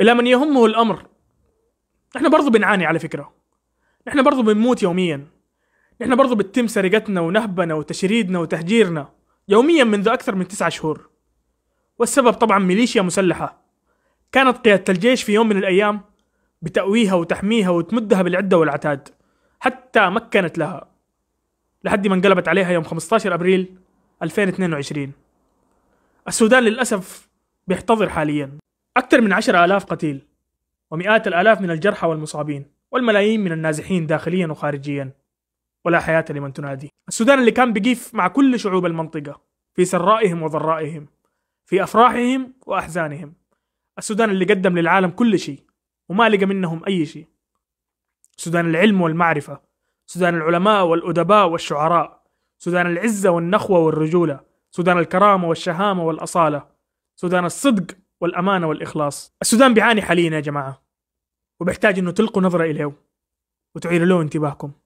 الى من يهمه الامر نحن برضو بنعاني على فكره نحن برضو بنموت يوميا نحن برضو بتتم سرقتنا ونهبنا وتشريدنا وتهجيرنا يوميا منذ اكثر من تسعة شهور والسبب طبعا ميليشيا مسلحه كانت قياده الجيش في يوم من الايام بتأويها وتحميها وتمدها بالعده والعتاد حتى مكنت لها لحد ما انقلبت عليها يوم 15 ابريل 2022 السودان للاسف بيحتضر حاليا أكثر من عشر آلاف قتيل ومئات الآلاف من الجرحى والمصابين والملايين من النازحين داخليا وخارجيا ولا حياة لمن تنادي السودان اللي كان بقيف مع كل شعوب المنطقة في سرائهم وضرائهم في أفراحهم وأحزانهم السودان اللي قدم للعالم كل شيء وما لقى منهم أي شيء سودان العلم والمعرفة سودان العلماء والأدباء والشعراء سودان العزة والنخوة والرجولة سودان الكرامة والشهامة والأصالة سودان الصدق والامانه والاخلاص السودان بيعاني حاليا يا جماعه وبيحتاج انه تلقوا نظره اليه وتعيروا له انتباهكم